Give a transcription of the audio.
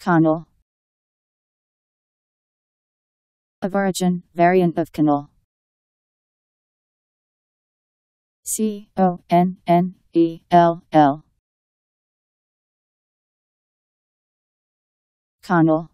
Canal Of origin, variant of canal C-O-N-N-E-L-L Canal